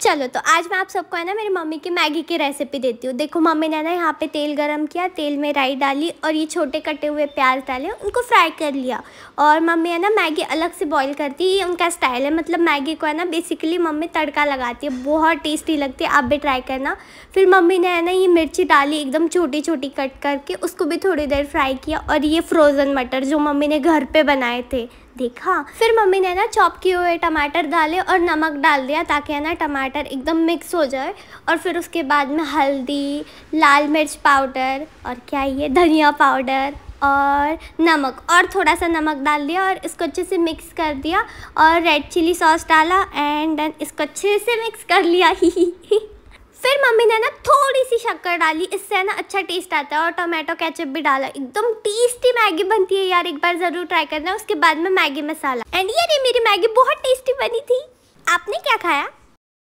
चलो तो आज मैं आप सबको है ना मेरी मम्मी की मैगी की रेसिपी देती हूँ देखो मम्मी ने ना यहाँ पे तेल गरम किया तेल में राई डाली और ये छोटे कटे हुए प्याज डाले उनको फ्राई कर लिया और मम्मी है ना मैगी अलग से बॉईल करती है उनका स्टाइल है मतलब मैगी को है ना बेसिकली मम्मी तड़का लगाती है बहुत टेस्टी लगती है आप भी ट्राई करना फिर मम्मी ने है ना ये मिर्ची डाली एकदम छोटी छोटी कट करके उसको भी थोड़ी देर फ्राई किया और ये फ्रोज़न मटर जो मम्मी ने घर पर बनाए थे देखा फिर मम्मी ने ना चॉप किए हुए टमाटर डाले और नमक डाल दिया ताकि है ना टमाटर एकदम मिक्स हो जाए और फिर उसके बाद में हल्दी लाल मिर्च पाउडर और क्या ये धनिया पाउडर और नमक और थोड़ा सा नमक डाल दिया और इसको अच्छे से मिक्स कर दिया और रेड चिली सॉस डाला एंड देन इसको अच्छे से मिक्स कर लिया ही, ही, ही। फिर मम्मी ने ना शक्कर डाली इससे ना अच्छा टेस्ट आता है और टोमेटो केचप भी डाला एकदम टेस्टी मैगी बनती है यार एक बार ज़रूर ट्राई करना उसके बाद में मैगी मसाला एंड ये मेरी मैगी बहुत टेस्टी बनी थी आपने क्या खाया